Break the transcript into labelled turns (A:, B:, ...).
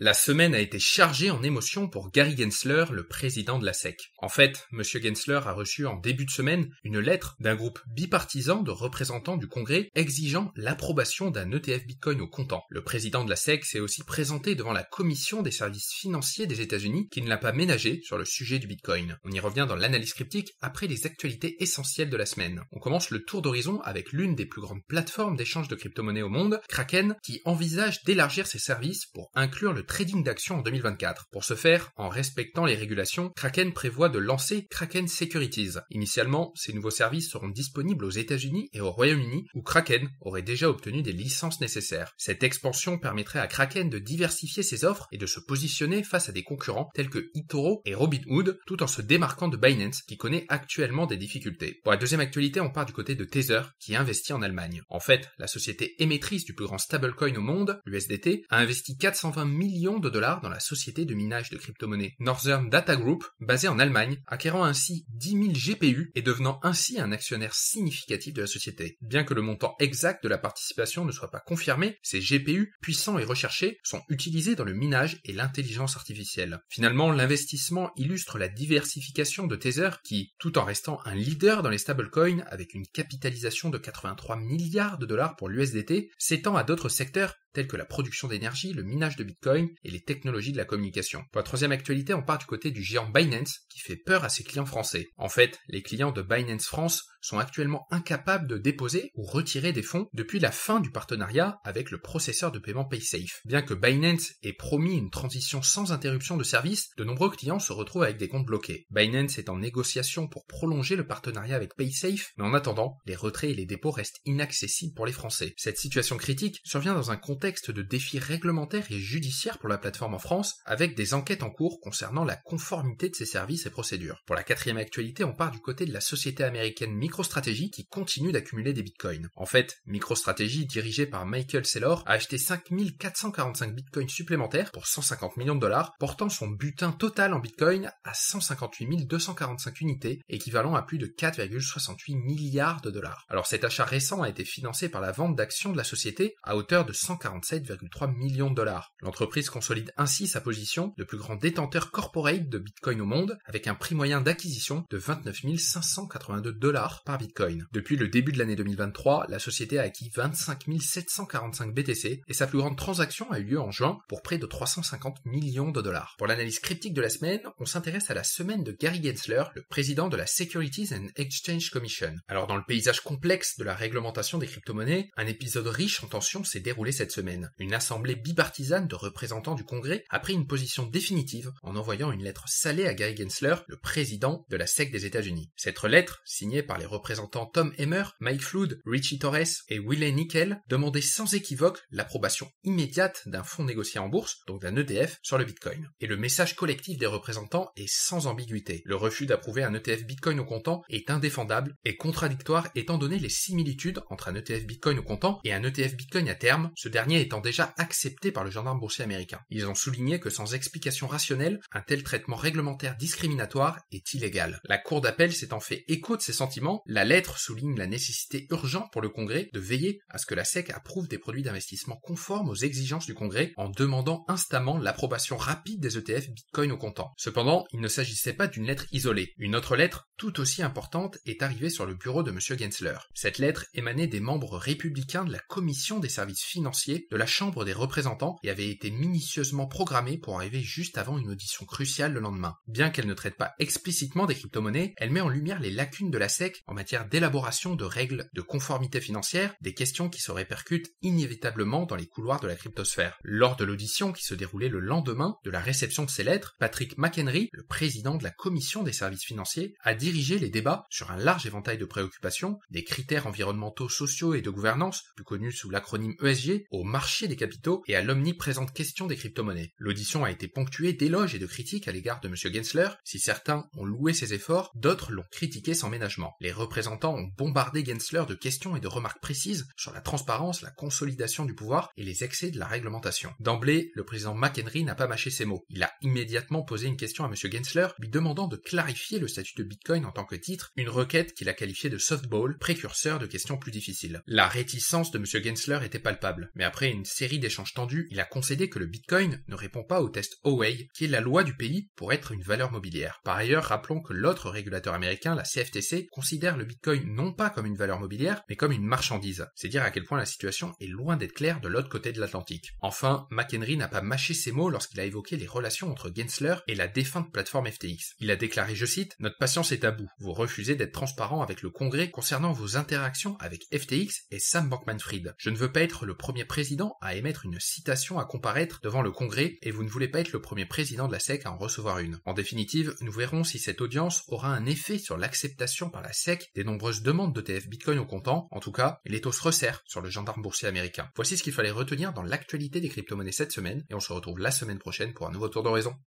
A: La semaine a été chargée en émotions pour Gary Gensler, le président de la SEC. En fait, M. Gensler a reçu en début de semaine une lettre d'un groupe bipartisan de représentants du Congrès exigeant l'approbation d'un ETF Bitcoin au comptant. Le président de la SEC s'est aussi présenté devant la Commission des services financiers des États-Unis qui ne l'a pas ménagé sur le sujet du Bitcoin. On y revient dans l'analyse cryptique après les actualités essentielles de la semaine. On commence le tour d'horizon avec l'une des plus grandes plateformes d'échange de crypto-monnaies au monde, Kraken, qui envisage d'élargir ses services pour inclure le trading d'actions en 2024. Pour ce faire, en respectant les régulations, Kraken prévoit de lancer Kraken Securities. Initialement, ces nouveaux services seront disponibles aux États-Unis et au Royaume-Uni, où Kraken aurait déjà obtenu des licences nécessaires. Cette expansion permettrait à Kraken de diversifier ses offres et de se positionner face à des concurrents tels que Itoro et Robinhood, tout en se démarquant de Binance, qui connaît actuellement des difficultés. Pour la deuxième actualité, on part du côté de Tether, qui investit en Allemagne. En fait, la société émettrice du plus grand stablecoin au monde, l'USDT, a investi 420 millions de dollars dans la société de minage de crypto-monnaies Northern Data Group, basée en Allemagne, acquérant ainsi 10 000 GPU et devenant ainsi un actionnaire significatif de la société. Bien que le montant exact de la participation ne soit pas confirmé, ces GPU, puissants et recherchés, sont utilisés dans le minage et l'intelligence artificielle. Finalement, l'investissement illustre la diversification de Tether qui, tout en restant un leader dans les stablecoins avec une capitalisation de 83 milliards de dollars pour l'USDT, s'étend à d'autres secteurs telles que la production d'énergie, le minage de Bitcoin et les technologies de la communication. Pour la troisième actualité, on part du côté du géant Binance qui fait peur à ses clients français. En fait, les clients de Binance France sont actuellement incapables de déposer ou retirer des fonds depuis la fin du partenariat avec le processeur de paiement PaySafe. Bien que Binance ait promis une transition sans interruption de service, de nombreux clients se retrouvent avec des comptes bloqués. Binance est en négociation pour prolonger le partenariat avec PaySafe, mais en attendant, les retraits et les dépôts restent inaccessibles pour les Français. Cette situation critique survient dans un contexte de défis réglementaires et judiciaires pour la plateforme en France, avec des enquêtes en cours concernant la conformité de ses services et procédures. Pour la quatrième actualité, on part du côté de la société américaine MicroStrategy qui continue d'accumuler des bitcoins. En fait, MicroStrategy, dirigée par Michael Saylor, a acheté 5445 bitcoins supplémentaires pour 150 millions de dollars, portant son butin total en bitcoin à 158 245 unités, équivalent à plus de 4,68 milliards de dollars. Alors cet achat récent a été financé par la vente d'actions de la société à hauteur de 147,3 millions de dollars. L'entreprise consolide ainsi sa position de plus grand détenteur corporate de bitcoin au monde, avec un prix moyen d'acquisition de 29 582 dollars par Bitcoin. Depuis le début de l'année 2023, la société a acquis 25 745 BTC et sa plus grande transaction a eu lieu en juin pour près de 350 millions de dollars. Pour l'analyse cryptique de la semaine, on s'intéresse à la semaine de Gary Gensler, le président de la Securities and Exchange Commission. Alors dans le paysage complexe de la réglementation des crypto-monnaies, un épisode riche en tensions s'est déroulé cette semaine. Une assemblée bipartisane de représentants du Congrès a pris une position définitive en envoyant une lettre salée à Gary Gensler, le président de la SEC des États-Unis. Cette lettre, signée par les représentants Tom Emmer, Mike Flood, Richie Torres et Willie Nickel demandaient sans équivoque l'approbation immédiate d'un fonds négocié en bourse, donc d'un ETF, sur le Bitcoin. Et le message collectif des représentants est sans ambiguïté. Le refus d'approuver un ETF Bitcoin au comptant est indéfendable et contradictoire étant donné les similitudes entre un ETF Bitcoin au comptant et un ETF Bitcoin à terme, ce dernier étant déjà accepté par le gendarme boursier américain. Ils ont souligné que sans explication rationnelle, un tel traitement réglementaire discriminatoire est illégal. La Cour d'appel s'étant fait écho de ces sentiments, la lettre souligne la nécessité urgente pour le Congrès de veiller à ce que la SEC approuve des produits d'investissement conformes aux exigences du Congrès en demandant instamment l'approbation rapide des ETF Bitcoin au comptant. Cependant, il ne s'agissait pas d'une lettre isolée. Une autre lettre tout aussi importante est arrivée sur le bureau de M. Gensler. Cette lettre émanait des membres républicains de la Commission des services financiers de la Chambre des représentants et avait été minutieusement programmée pour arriver juste avant une audition cruciale le lendemain. Bien qu'elle ne traite pas explicitement des crypto-monnaies, elle met en lumière les lacunes de la SEC en matière d'élaboration de règles de conformité financière, des questions qui se répercutent inévitablement dans les couloirs de la cryptosphère. Lors de l'audition qui se déroulait le lendemain de la réception de ces lettres, Patrick McHenry, le président de la Commission des services financiers, a dit diriger les débats sur un large éventail de préoccupations, des critères environnementaux, sociaux et de gouvernance, plus connus sous l'acronyme ESG, au marché des capitaux et à l'omniprésente question des crypto-monnaies. L'audition a été ponctuée d'éloges et de critiques à l'égard de M. Gensler. Si certains ont loué ses efforts, d'autres l'ont critiqué sans ménagement. Les représentants ont bombardé Gensler de questions et de remarques précises sur la transparence, la consolidation du pouvoir et les excès de la réglementation. D'emblée, le président McHenry n'a pas mâché ses mots. Il a immédiatement posé une question à M. Gensler, lui demandant de clarifier le statut de Bitcoin en tant que titre, une requête qu'il a qualifiée de softball, précurseur de questions plus difficiles. La réticence de M. Gensler était palpable, mais après une série d'échanges tendus, il a concédé que le Bitcoin ne répond pas au test OA, qui est la loi du pays pour être une valeur mobilière. Par ailleurs, rappelons que l'autre régulateur américain, la CFTC, considère le Bitcoin non pas comme une valeur mobilière, mais comme une marchandise. C'est dire à quel point la situation est loin d'être claire de l'autre côté de l'Atlantique. Enfin, McHenry n'a pas mâché ses mots lorsqu'il a évoqué les relations entre Gensler et la défunte plateforme FTX. Il a déclaré, je cite, Notre patience est vous refusez d'être transparent avec le Congrès concernant vos interactions avec FTX et Sam Bankman-Fried. Je ne veux pas être le premier président à émettre une citation à comparaître devant le Congrès et vous ne voulez pas être le premier président de la SEC à en recevoir une. En définitive, nous verrons si cette audience aura un effet sur l'acceptation par la SEC des nombreuses demandes d'ETF Bitcoin au comptant. En tout cas, les taux se resserrent sur le gendarme boursier américain. Voici ce qu'il fallait retenir dans l'actualité des crypto-monnaies cette semaine et on se retrouve la semaine prochaine pour un nouveau tour d'horizon.